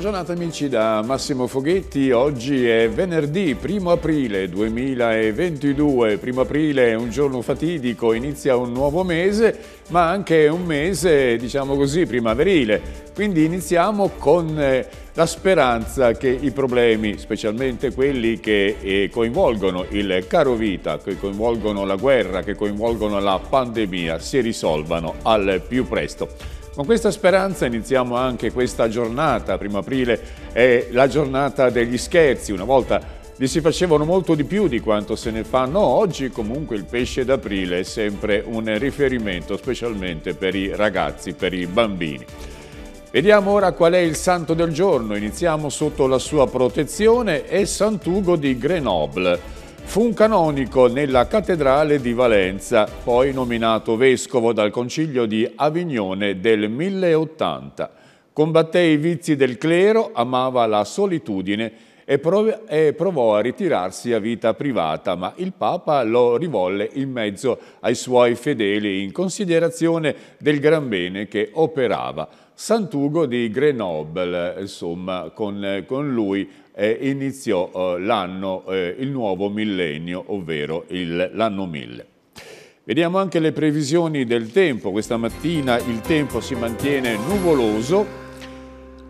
giornata amici da Massimo Foghetti, oggi è venerdì 1 aprile 2022, 1 aprile è un giorno fatidico, inizia un nuovo mese ma anche un mese diciamo così primaverile, quindi iniziamo con eh, la speranza che i problemi, specialmente quelli che eh, coinvolgono il caro vita, che coinvolgono la guerra, che coinvolgono la pandemia, si risolvano al più presto. Con questa speranza iniziamo anche questa giornata, primo aprile è la giornata degli scherzi, una volta vi si facevano molto di più di quanto se ne fanno oggi, comunque il pesce d'aprile è sempre un riferimento specialmente per i ragazzi, per i bambini. Vediamo ora qual è il santo del giorno, iniziamo sotto la sua protezione, è Sant'Ugo di Grenoble. Fu un canonico nella cattedrale di Valenza, poi nominato vescovo dal concilio di Avignone del 1080. Combatté i vizi del clero, amava la solitudine e, prov e provò a ritirarsi a vita privata, ma il Papa lo rivolle in mezzo ai suoi fedeli in considerazione del gran bene che operava. Sant'Ugo di Grenoble, insomma, con, con lui eh, iniziò eh, l'anno, eh, il nuovo millennio, ovvero l'anno 1000. Vediamo anche le previsioni del tempo. Questa mattina il tempo si mantiene nuvoloso,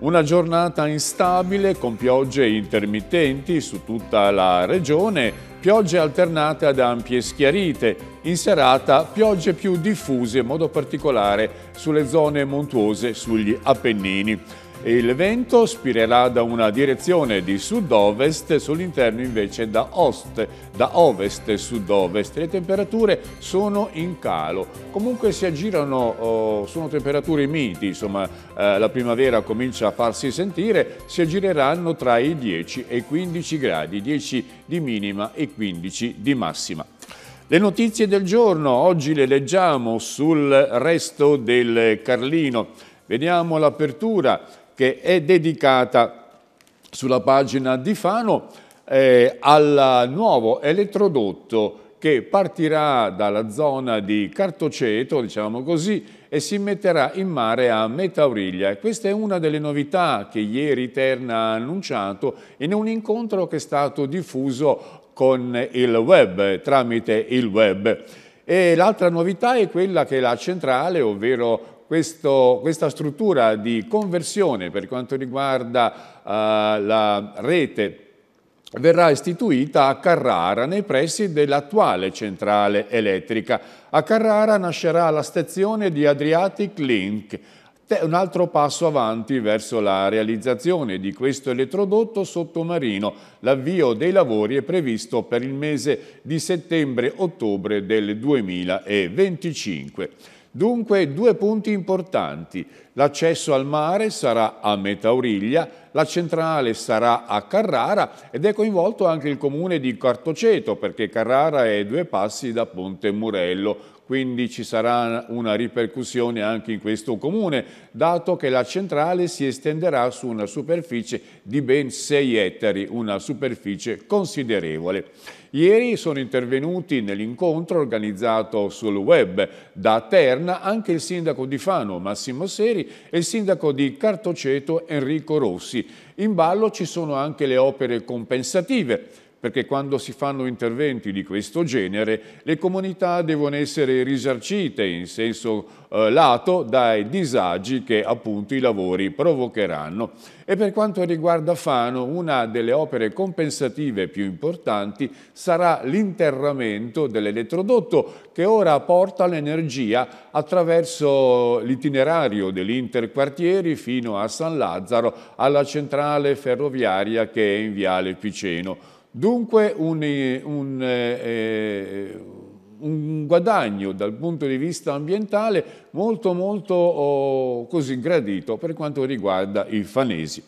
una giornata instabile con piogge intermittenti su tutta la regione, piogge alternate ad ampie schiarite, in serata piogge più diffuse, in modo particolare sulle zone montuose sugli Appennini. Il vento spirerà da una direzione di sud-ovest, sull'interno invece da, ost, da ovest, sud-ovest. Le temperature sono in calo, comunque si aggirano, oh, sono temperature miti, insomma eh, la primavera comincia a farsi sentire, si aggireranno tra i 10 e i 15 gradi, 10 di minima e 15 di massima. Le notizie del giorno, oggi le leggiamo sul resto del Carlino. Vediamo l'apertura che è dedicata sulla pagina di Fano eh, al nuovo elettrodotto che partirà dalla zona di Cartoceto, diciamo così, e si metterà in mare a Metauriglia. Questa è una delle novità che ieri Terna ha annunciato in un incontro che è stato diffuso con il web, tramite il web. l'altra novità è quella che la centrale, ovvero questo, questa struttura di conversione per quanto riguarda eh, la rete verrà istituita a Carrara nei pressi dell'attuale centrale elettrica. A Carrara nascerà la stazione di Adriatic Link, un altro passo avanti verso la realizzazione di questo elettrodotto sottomarino. L'avvio dei lavori è previsto per il mese di settembre-ottobre del 2025. Dunque due punti importanti, l'accesso al mare sarà a Metauriglia, la centrale sarà a Carrara ed è coinvolto anche il comune di Cartoceto perché Carrara è due passi da Ponte Murello, quindi ci sarà una ripercussione anche in questo comune, dato che la centrale si estenderà su una superficie di ben 6 ettari, una superficie considerevole. Ieri sono intervenuti nell'incontro organizzato sul web da Terna anche il sindaco di Fano Massimo Seri e il sindaco di Cartoceto Enrico Rossi. In ballo ci sono anche le opere compensative perché quando si fanno interventi di questo genere le comunità devono essere risarcite in senso eh, lato dai disagi che appunto i lavori provocheranno. E per quanto riguarda Fano, una delle opere compensative più importanti sarà l'interramento dell'elettrodotto che ora porta l'energia attraverso l'itinerario dell'interquartieri fino a San Lazzaro alla centrale ferroviaria che è in Viale Piceno. Dunque un, un, eh, un, guadagno dal punto di vista ambientale molto molto oh, così gradito per quanto riguarda i fanesi.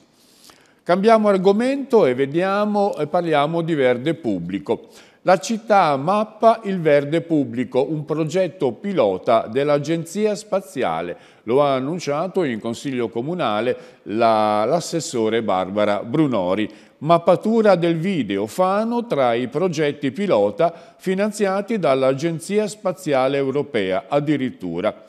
Cambiamo argomento e vediamo, parliamo di verde pubblico. La città mappa il verde pubblico, un progetto pilota dell'Agenzia Spaziale. Lo ha annunciato in Consiglio Comunale l'assessore la, Barbara Brunori. Mappatura del video Fano tra i progetti pilota finanziati dall'Agenzia Spaziale Europea addirittura.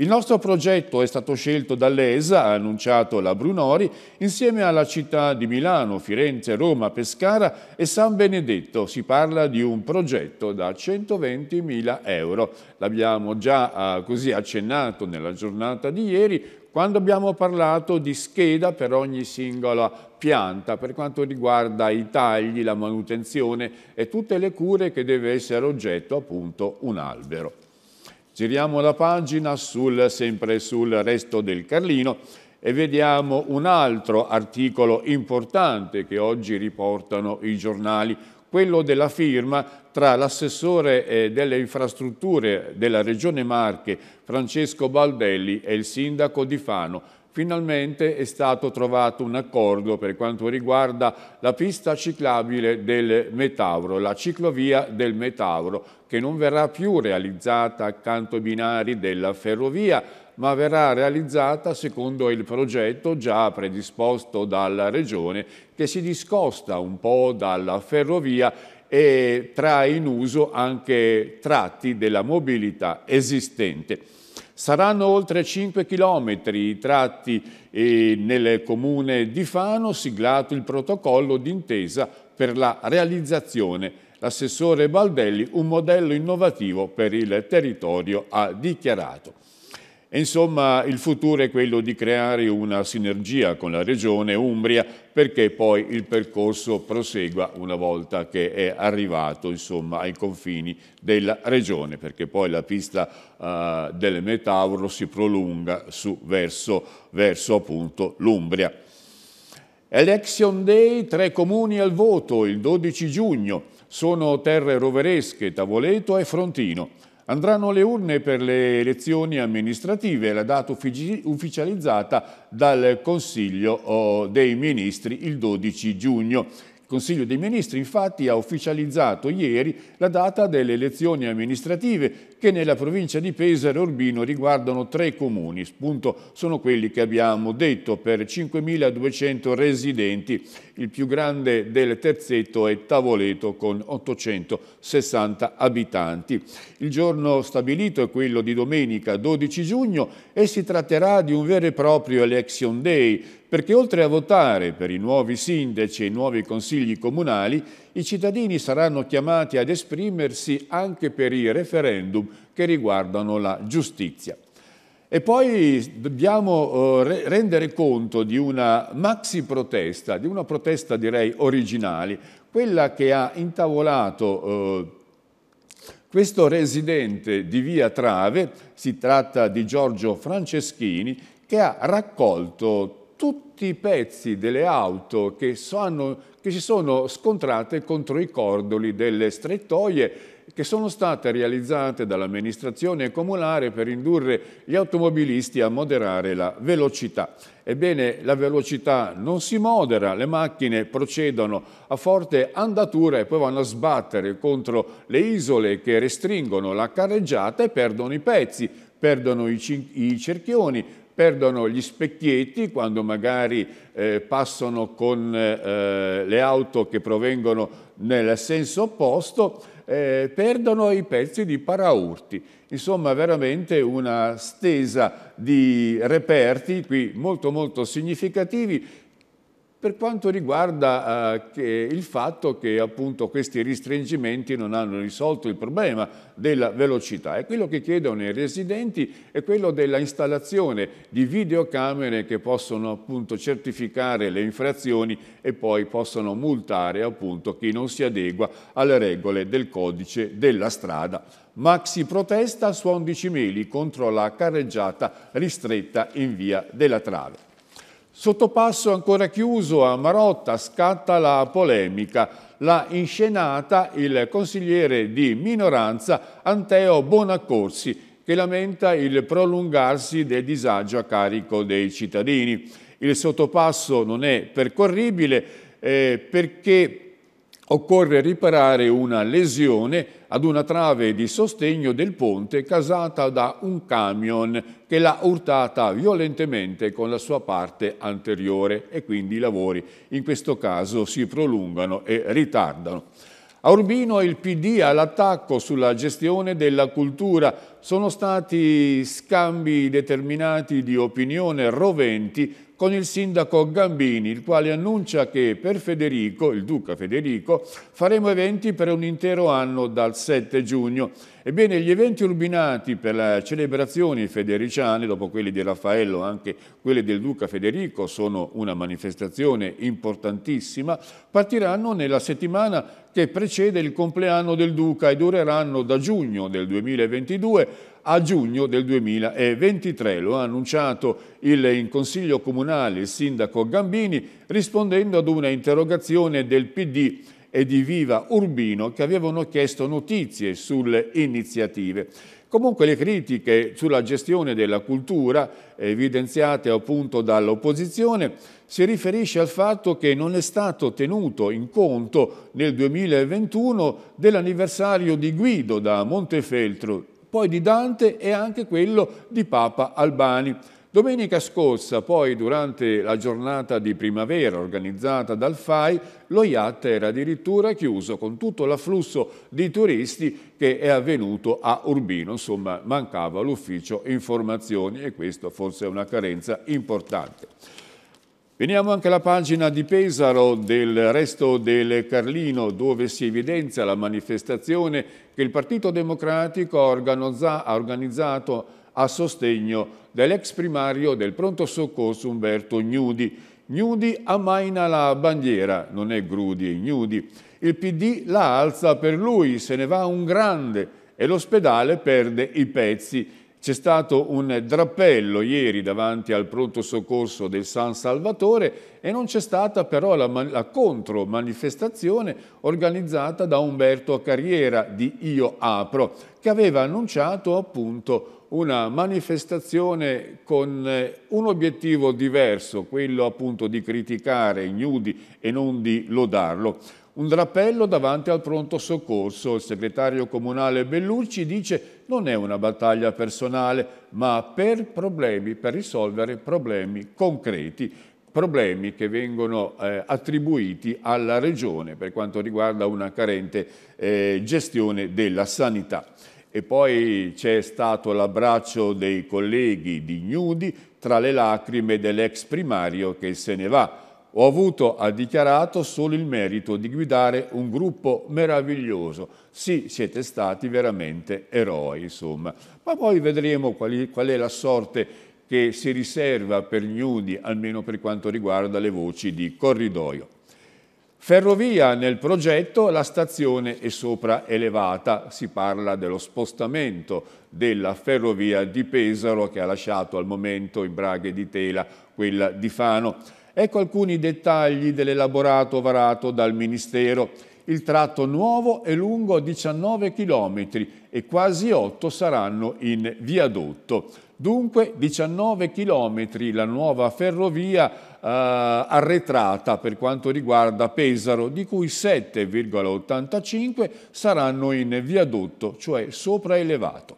Il nostro progetto è stato scelto dall'ESA, ha annunciato la Brunori, insieme alla città di Milano, Firenze, Roma, Pescara e San Benedetto. Si parla di un progetto da 120.000 euro. L'abbiamo già ah, così accennato nella giornata di ieri, quando abbiamo parlato di scheda per ogni singola pianta per quanto riguarda i tagli, la manutenzione e tutte le cure che deve essere oggetto appunto un albero. Giriamo la pagina sul, sempre sul resto del Carlino e vediamo un altro articolo importante che oggi riportano i giornali, quello della firma tra l'assessore eh, delle infrastrutture della Regione Marche Francesco Baldelli e il sindaco di Fano finalmente è stato trovato un accordo per quanto riguarda la pista ciclabile del Metauro, la ciclovia del Metauro, che non verrà più realizzata accanto ai binari della ferrovia, ma verrà realizzata secondo il progetto già predisposto dalla Regione che si discosta un po' dalla ferrovia e trae in uso anche tratti della mobilità esistente. Saranno oltre 5 chilometri i tratti e nel comune di Fano siglato il protocollo d'intesa per la realizzazione. L'assessore Baldelli un modello innovativo per il territorio ha dichiarato insomma, il futuro è quello di creare una sinergia con la Regione Umbria perché poi il percorso prosegua una volta che è arrivato insomma, ai confini della Regione, perché poi la pista uh, eh, del Metauro si prolunga su, verso, verso l'Umbria. Election Day, tre comuni al voto il 12 giugno, sono terre roveresche, Tavoleto e Frontino. Andranno alle urne per le elezioni amministrative, la data ufficializzata dal Consiglio oh, dei Ministri il 12 giugno. Il Consiglio dei Ministri infatti ha ufficializzato ieri la data delle elezioni amministrative che nella provincia di Pesaro e Urbino riguardano tre comuni, spunto sono quelli che abbiamo detto per 5.200 residenti, il più grande del terzetto è Tavoleto con 860 abitanti. Il giorno stabilito è quello di domenica 12 giugno e si tratterà di un vero e proprio election day perché oltre a votare per i nuovi sindaci e i nuovi consigli comunali, i cittadini saranno chiamati ad esprimersi anche per i referendum che riguardano la giustizia. E poi dobbiamo eh, rendere conto di una maxi protesta, di una protesta direi originale, quella che ha intavolato eh, questo residente di Via Trave, si tratta di Giorgio Franceschini, che ha raccolto tutti i pezzi delle auto che, sono, che si sono scontrate contro i cordoli delle strettoie che sono state realizzate dall'amministrazione comunale per indurre gli automobilisti a moderare la velocità. Ebbene, la velocità non si modera, le macchine procedono a forte andatura e poi vanno a sbattere contro le isole che restringono la carreggiata e perdono i pezzi, perdono i, i cerchioni, perdono gli specchietti quando magari eh, passano con eh, eh, le auto che provengono nel senso opposto, eh, perdono i pezzi di paraurti. Insomma, veramente una stesa di reperti qui molto molto significativi per quanto riguarda eh, il fatto che appunto, questi restringimenti non hanno risolto il problema della velocità. E quello che chiedono i residenti è quello dell'installazione di videocamere che possono appunto, certificare le infrazioni e poi possono multare appunto, chi non si adegua alle regole del codice della strada. Maxi protesta su 11 meli contro la carreggiata ristretta in via della Trave. Sottopasso ancora chiuso a Marotta scatta la polemica. L'ha inscenata il consigliere di minoranza Anteo Bonaccorsi che lamenta il prolungarsi del disagio a carico dei cittadini. Il sottopasso non è percorribile eh, perché occorre riparare una lesione ad una trave di sostegno del ponte casata da un camion che l'ha urtata violentemente con la sua parte anteriore e quindi i lavori in questo caso si prolungano e ritardano. A Urbino il PD ha l'attacco sulla gestione della cultura. Sono stati scambi determinati di opinione roventi con il sindaco Gambini, il quale annuncia che per Federico, il duca Federico, faremo eventi per un intero anno dal 7 giugno. Ebbene, gli eventi urbinati per le celebrazioni federiciane, dopo quelli di Raffaello, anche quelli del duca Federico, sono una manifestazione importantissima, partiranno nella settimana che precede il compleanno del duca e dureranno da giugno del 2022 a giugno del 2023. Lo ha annunciato il, in Consiglio Comunale il sindaco Gambini rispondendo ad una interrogazione del PD e di Viva Urbino che avevano chiesto notizie sulle iniziative. Comunque le critiche sulla gestione della cultura, evidenziate appunto dall'opposizione, si riferisce al fatto che non è stato tenuto in conto nel 2021 dell'anniversario di Guido da Montefeltro poi di Dante e anche quello di Papa Albani. Domenica scorsa, poi, durante la giornata di primavera organizzata dal FAI, lo yacht era addirittura chiuso con tutto l'afflusso di turisti che è avvenuto a Urbino. Insomma, mancava l'ufficio informazioni e questa forse è una carenza importante. Veniamo anche alla pagina di Pesaro del resto del Carlino, dove si evidenzia la manifestazione che il Partito Democratico ha organizzato a sostegno dell'ex primario del pronto soccorso Umberto Gnudi. Gnudi ammaina la bandiera, non è Grudi, e Gnudi. Il PD la alza per lui, se ne va un grande e l'ospedale perde i pezzi. C'è stato un drappello ieri davanti al pronto soccorso del San Salvatore e non c'è stata però la, la contromanifestazione organizzata da Umberto Carriera di Io Apro che aveva annunciato appunto una manifestazione con eh, un obiettivo diverso, quello appunto di criticare Ignudi e non di lodarlo un drappello davanti al pronto soccorso. Il segretario comunale Bellucci dice non è una battaglia personale, ma per problemi, per risolvere problemi concreti problemi che vengono eh, attribuiti alla Regione per quanto riguarda una carente eh, gestione della sanità. E poi c'è stato l'abbraccio dei colleghi di Gnudi tra le lacrime dell'ex primario che se ne va ho avuto, ha dichiarato, solo il merito di guidare un gruppo meraviglioso. Sì, siete stati veramente eroi, insomma. Ma poi vedremo quali, qual è la sorte che si riserva per Gnudi, almeno per quanto riguarda le voci di corridoio. Ferrovia nel progetto, la stazione è sopra elevata, si parla dello spostamento della ferrovia di Pesaro che ha lasciato al momento in braghe di tela quella di Fano. Ecco alcuni dettagli dell'elaborato varato dal Ministero. Il tratto nuovo è lungo 19 km e quasi 8 saranno in viadotto. Dunque 19 km la nuova ferrovia eh, arretrata per quanto riguarda Pesaro, di cui 7,85 saranno in viadotto, cioè sopraelevato.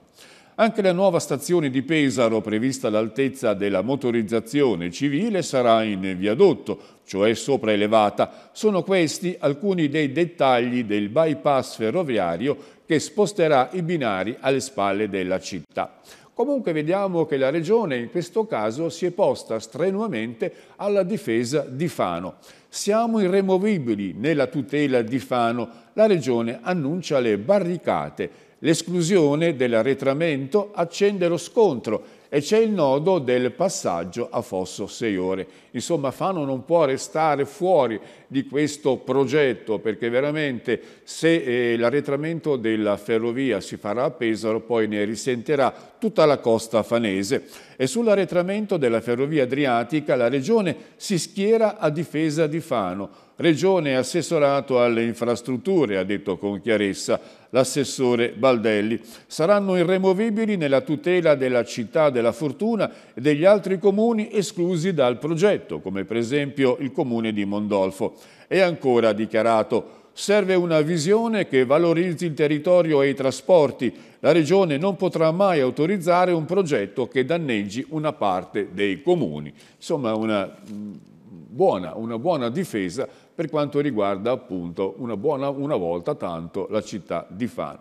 Anche la nuova stazione di Pesaro, prevista all'altezza della motorizzazione civile, sarà in viadotto, cioè sopraelevata. Sono questi alcuni dei dettagli del bypass ferroviario che sposterà i binari alle spalle della città. Comunque vediamo che la Regione in questo caso si è posta strenuamente alla difesa di Fano. Siamo irremovibili nella tutela di Fano, la Regione annuncia le barricate L'esclusione dell'arretramento accende lo scontro e c'è il nodo del passaggio a Fosso 6 ore. Insomma, Fano non può restare fuori di questo progetto perché veramente se eh, l'arretramento della ferrovia si farà a Pesaro poi ne risenterà tutta la costa fanese. E sull'arretramento della ferrovia adriatica la regione si schiera a difesa di Fano Regione assessorato alle infrastrutture, ha detto con chiarezza l'assessore Baldelli. Saranno irremovibili nella tutela della città della fortuna e degli altri comuni esclusi dal progetto, come per esempio il comune di Mondolfo. E ancora ha dichiarato Serve una visione che valorizzi il territorio e i trasporti. La Regione non potrà mai autorizzare un progetto che danneggi una parte dei comuni. Insomma, una mm, buona, una buona difesa per quanto riguarda appunto una, buona, una volta tanto la città di Fano.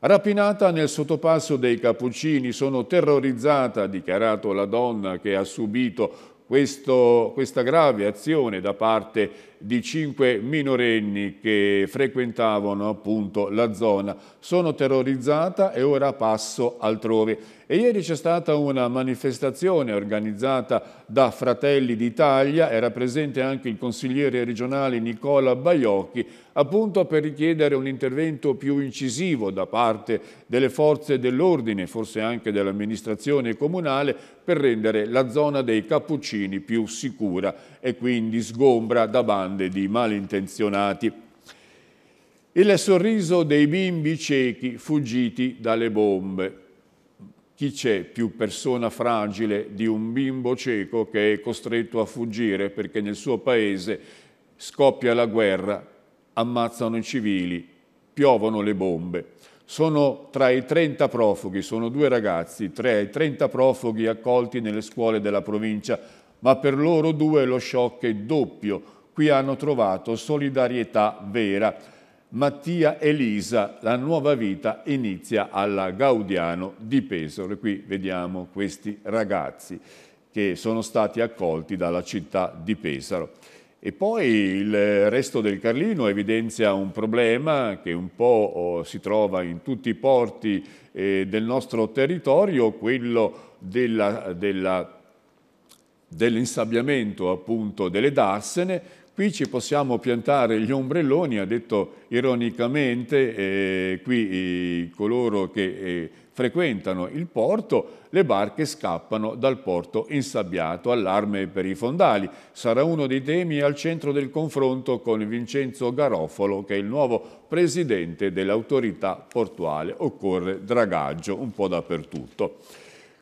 Rapinata nel sottopasso dei Cappuccini, sono terrorizzata, ha dichiarato la donna che ha subito questo, questa grave azione da parte di cinque minorenni che frequentavano appunto la zona. Sono terrorizzata e ora passo altrove. E ieri c'è stata una manifestazione organizzata da Fratelli d'Italia, era presente anche il consigliere regionale Nicola Baiocchi, appunto per richiedere un intervento più incisivo da parte delle forze dell'ordine, forse anche dell'amministrazione comunale, per rendere la zona dei Cappuccini più sicura e quindi sgombra da bande di malintenzionati. Il sorriso dei bimbi ciechi fuggiti dalle bombe. Chi c'è più persona fragile di un bimbo cieco che è costretto a fuggire perché nel suo paese scoppia la guerra, ammazzano i civili, piovono le bombe? sono tra i 30 profughi, sono due ragazzi, tra i 30 profughi accolti nelle scuole della provincia ma per loro due lo shock è doppio. Qui hanno trovato solidarietà vera. Mattia e Lisa, la nuova vita inizia alla Gaudiano di Pesaro. Qui vediamo questi ragazzi che sono stati accolti dalla città di Pesaro. E poi il resto del Carlino evidenzia un problema che un po' si trova in tutti i porti eh, del nostro territorio, quello della, della dell'insabbiamento appunto delle darsene, qui ci possiamo piantare gli ombrelloni, ha detto ironicamente eh, qui eh, coloro che eh, frequentano il porto, le barche scappano dal porto insabbiato, allarme per i fondali. Sarà uno dei temi al centro del confronto con Vincenzo Garofalo, che è il nuovo presidente dell'autorità portuale. Occorre dragaggio un po' dappertutto.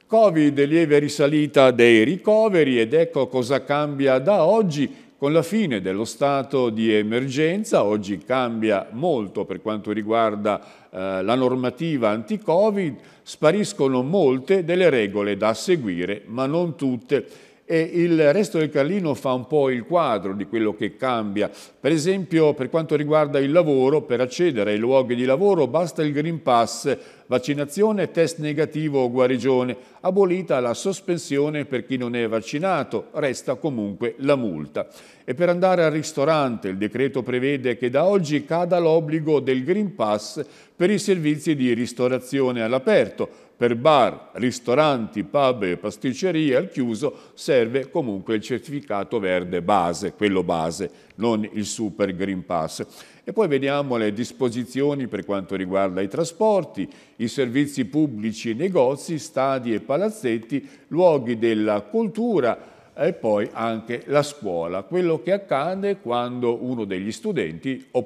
Covid, lieve risalita dei ricoveri ed ecco cosa cambia da oggi con la fine dello stato di emergenza. Oggi cambia molto per quanto riguarda eh, la normativa anti-Covid, spariscono molte delle regole da seguire, ma non tutte e il resto del Carlino fa un po' il quadro di quello che cambia. Per esempio per quanto riguarda il lavoro, per accedere ai luoghi di lavoro basta il Green Pass, vaccinazione, test negativo o guarigione, abolita la sospensione per chi non è vaccinato, resta comunque la multa. E per andare al ristorante il decreto prevede che da oggi cada l'obbligo del Green Pass per i servizi di ristorazione all'aperto, per bar, ristoranti, pub e pasticcerie al chiuso serve comunque il certificato verde base, quello base, non il super green pass. E poi vediamo le disposizioni per quanto riguarda i trasporti, i servizi pubblici e negozi, stadi e palazzetti, luoghi della cultura, e poi anche la scuola, quello che accade quando uno degli studenti o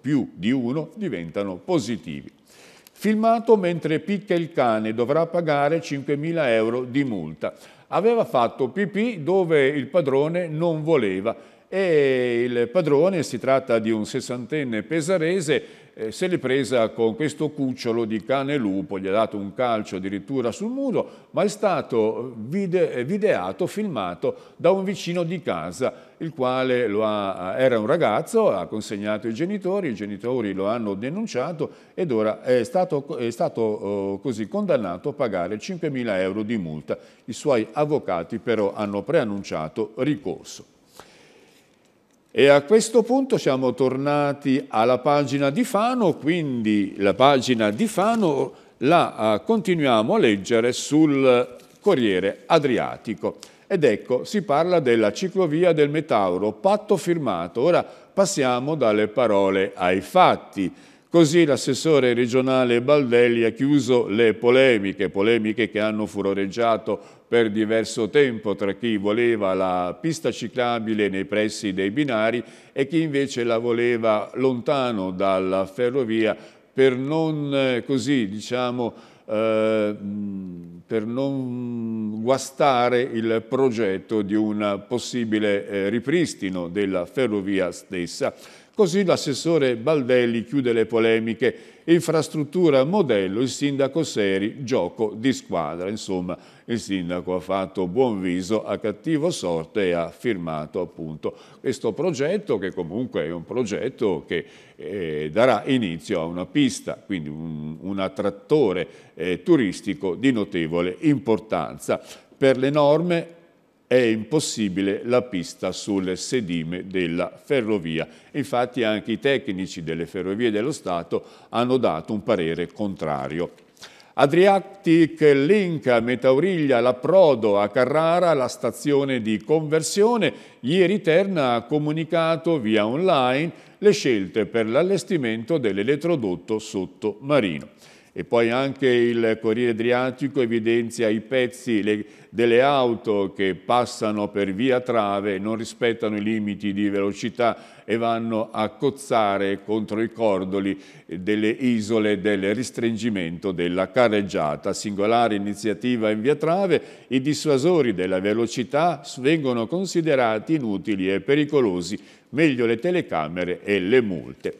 più di uno diventano positivi Filmato mentre picca il cane, dovrà pagare 5.000 euro di multa. Aveva fatto pipì dove il padrone non voleva e il padrone, si tratta di un sessantenne pesarese, eh, se l'è presa con questo cucciolo di cane lupo, gli ha dato un calcio addirittura sul muro, ma è stato eh, vide videato, filmato da un vicino di casa, il quale ha, eh, era un ragazzo, ha consegnato i genitori, i genitori lo hanno denunciato ed ora è stato, è stato eh, così condannato a pagare 5.000 euro di multa. I suoi avvocati però hanno preannunciato ricorso. E a questo punto siamo tornati alla pagina di Fano, quindi la pagina di Fano la eh, continuiamo a leggere sul Corriere Adriatico. Ed ecco, si parla della ciclovia del Metauro, patto firmato. Ora passiamo dalle parole ai fatti. Così l'assessore regionale Baldelli ha chiuso le polemiche, polemiche che hanno furoreggiato per diverso tempo tra chi voleva la pista ciclabile nei pressi dei binari e chi invece la voleva lontano dalla ferrovia per non eh, così, diciamo, eh, per non guastare il progetto di un possibile eh, ripristino della ferrovia stessa. Così l'assessore Baldelli chiude le polemiche. Infrastruttura modello, il sindaco Seri, gioco di squadra. Insomma, il sindaco ha fatto buon viso a cattivo sorte e ha firmato appunto questo progetto che comunque è un progetto che eh, darà inizio a una pista, quindi un, un attrattore eh, turistico di notevole importanza. Per le norme è impossibile la pista sul sedime della ferrovia. Infatti anche i tecnici delle ferrovie dello Stato hanno dato un parere contrario. Adriatic Link a Metauriglia, l'approdo a Carrara, la stazione di conversione, ieri Terna ha comunicato via online le scelte per l'allestimento dell'elettrodotto sottomarino. E poi anche il Corriere Adriatico evidenzia i pezzi le, delle auto che passano per via Trave, non rispettano i limiti di velocità e vanno a cozzare contro i cordoli delle isole del ristringimento della carreggiata. Singolare iniziativa in via Trave, i dissuasori della velocità vengono considerati inutili e pericolosi, meglio le telecamere e le multe.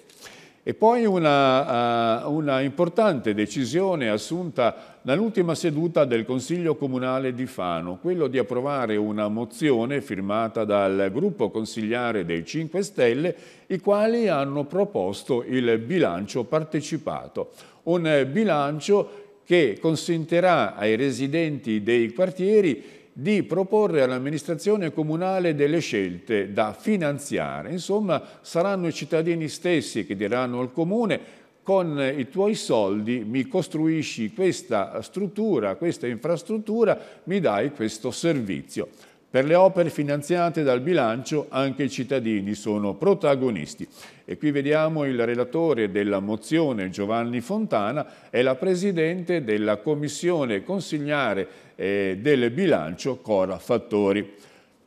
E poi una, eh, una importante decisione assunta nell'ultima seduta del Consiglio Comunale di Fano, quello di approvare una mozione firmata dal gruppo consigliare dei 5 Stelle, i quali hanno proposto il bilancio partecipato. Un bilancio che consentirà ai residenti dei quartieri di proporre all'amministrazione comunale delle scelte da finanziare. Insomma, saranno i cittadini stessi che diranno al comune con i tuoi soldi mi costruisci questa struttura, questa infrastruttura, mi dai questo servizio. Per le opere finanziate dal bilancio anche i cittadini sono protagonisti. E qui vediamo il relatore della mozione Giovanni Fontana e la Presidente della Commissione Consigliare eh, del bilancio Cora Fattori.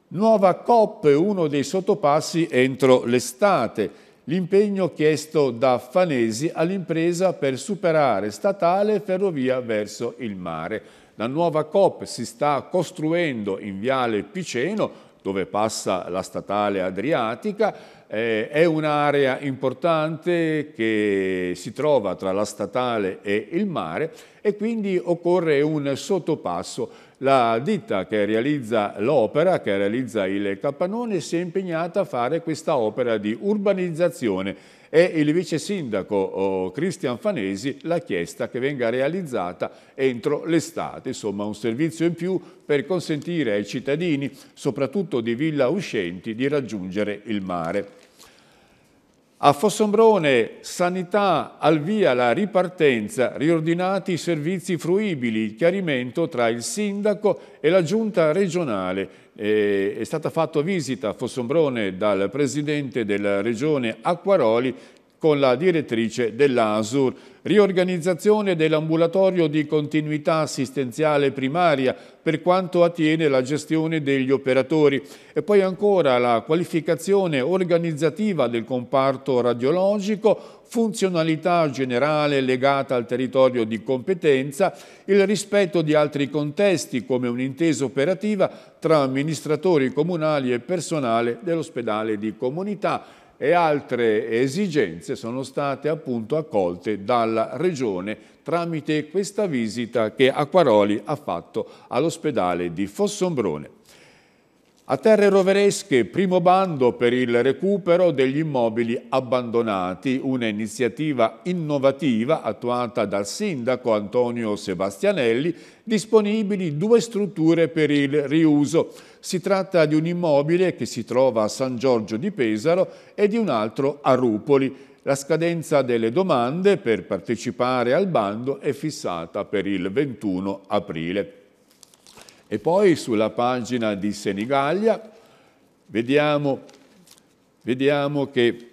Nuova COP, uno dei sottopassi entro l'estate. L'impegno chiesto da Fanesi all'impresa per superare statale ferrovia verso il mare. La nuova COP si sta costruendo in Viale Piceno, dove passa la statale Adriatica, eh, è un'area importante che si trova tra la statale e il mare e quindi occorre un sottopasso. La ditta che realizza l'opera, che realizza il capannone, si è impegnata a fare questa opera di urbanizzazione e il vice sindaco oh, Cristian Fanesi l'ha chiesta che venga realizzata entro l'estate, insomma un servizio in più per consentire ai cittadini, soprattutto di Villa Uscenti, di raggiungere il mare. A Fossombrone, sanità, al via la ripartenza, riordinati i servizi fruibili, chiarimento tra il sindaco e la giunta regionale è stata fatta visita a Fossombrone dal presidente della regione Acquaroli con la direttrice dell'ASUR. Riorganizzazione dell'ambulatorio di continuità assistenziale primaria per quanto attiene la gestione degli operatori e poi ancora la qualificazione organizzativa del comparto radiologico, funzionalità generale legata al territorio di competenza, il rispetto di altri contesti come un'intesa operativa tra amministratori comunali e personale dell'ospedale di comunità e altre esigenze sono state appunto accolte dalla Regione tramite questa visita che Acquaroli ha fatto all'ospedale di Fossombrone. A Terre Roveresche, primo bando per il recupero degli immobili abbandonati, un'iniziativa innovativa attuata dal sindaco Antonio Sebastianelli, disponibili due strutture per il riuso. Si tratta di un immobile che si trova a San Giorgio di Pesaro e di un altro a Rupoli. La scadenza delle domande per partecipare al bando è fissata per il 21 aprile. E poi sulla pagina di Senigallia vediamo, vediamo che,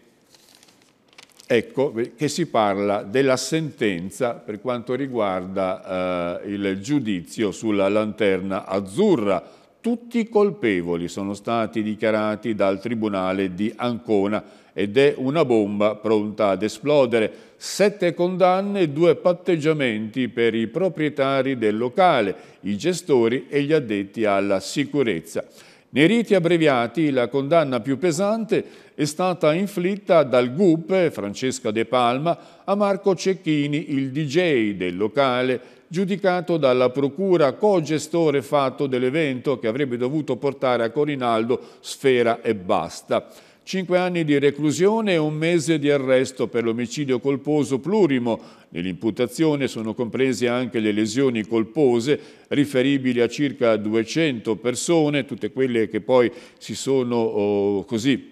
ecco, che, si parla della sentenza per quanto riguarda eh, il giudizio sulla lanterna azzurra. Tutti i colpevoli sono stati dichiarati dal Tribunale di Ancona ed è una bomba pronta ad esplodere. Sette condanne e due patteggiamenti per i proprietari del locale, i gestori e gli addetti alla sicurezza. Nei riti abbreviati la condanna più pesante è stata inflitta dal GUP, Francesca De Palma, a Marco Cecchini, il DJ del locale, giudicato dalla procura co-gestore fatto dell'evento che avrebbe dovuto portare a Corinaldo sfera e basta. Cinque anni di reclusione e un mese di arresto per l'omicidio colposo plurimo. Nell'imputazione sono comprese anche le lesioni colpose riferibili a circa 200 persone, tutte quelle che poi si sono oh, così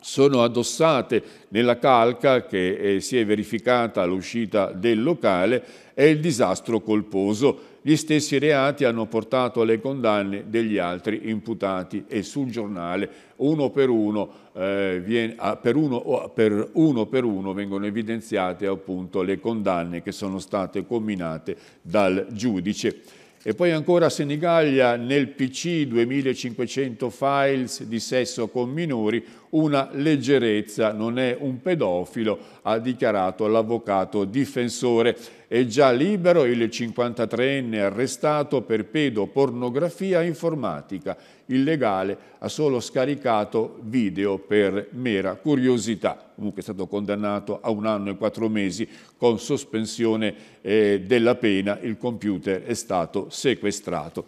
sono addossate nella calca che eh, si è verificata all'uscita del locale e il disastro colposo gli stessi reati hanno portato alle condanne degli altri imputati e sul giornale uno per uno, eh, viene, ah, per uno, per uno, per uno vengono evidenziate appunto le condanne che sono state combinate dal giudice. E poi ancora Senigallia nel PC 2500 files di sesso con minori, una leggerezza, non è un pedofilo, ha dichiarato l'avvocato difensore. È già libero il 53enne arrestato per pedopornografia informatica. Il legale ha solo scaricato video per mera curiosità. Comunque è stato condannato a un anno e quattro mesi con sospensione eh, della pena. Il computer è stato sequestrato.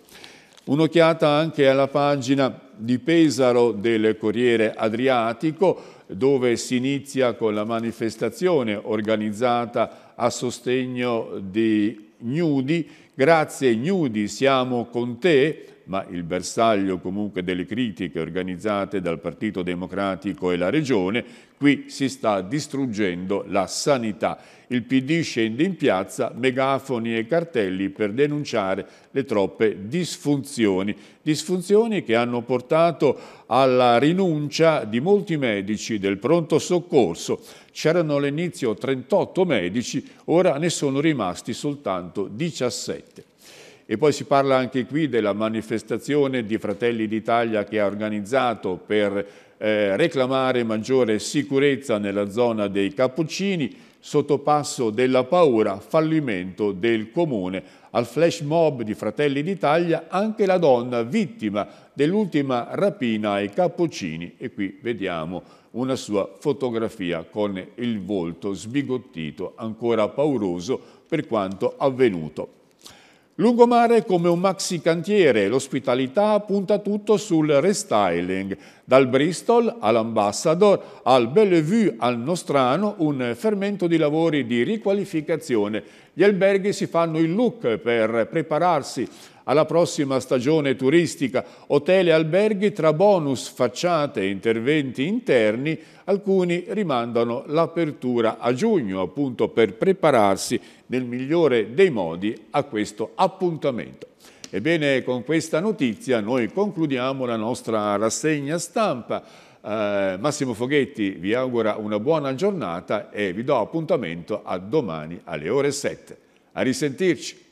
Un'occhiata anche alla pagina di Pesaro del Corriere Adriatico, dove si inizia con la manifestazione organizzata a sostegno di Gnudi. Grazie Gnudi, siamo con te, ma il bersaglio comunque delle critiche organizzate dal Partito Democratico e la Regione, qui si sta distruggendo la sanità. Il PD scende in piazza, megafoni e cartelli per denunciare le troppe disfunzioni, disfunzioni che hanno portato alla rinuncia di molti medici del pronto soccorso. C'erano all'inizio 38 medici, ora ne sono rimasti soltanto 17. E poi si parla anche qui della manifestazione di Fratelli d'Italia che ha organizzato per eh, reclamare maggiore sicurezza nella zona dei Cappuccini, sottopasso della paura, fallimento del comune. Al flash mob di Fratelli d'Italia anche la donna vittima dell'ultima rapina ai Cappuccini e qui vediamo una sua fotografia con il volto sbigottito, ancora pauroso per quanto avvenuto. Lungomare come un maxi cantiere, l'ospitalità punta tutto sul restyling, dal Bristol all'Ambassador, al Bellevue al Nostrano, un fermento di lavori di riqualificazione gli alberghi si fanno il look per prepararsi alla prossima stagione turistica, hotel e alberghi tra bonus, facciate e interventi interni, alcuni rimandano l'apertura a giugno, appunto per prepararsi nel migliore dei modi a questo appuntamento. Ebbene, con questa notizia noi concludiamo la nostra rassegna stampa. Eh, Massimo Foghetti vi augura una buona giornata e vi do appuntamento a domani alle ore 7. A risentirci.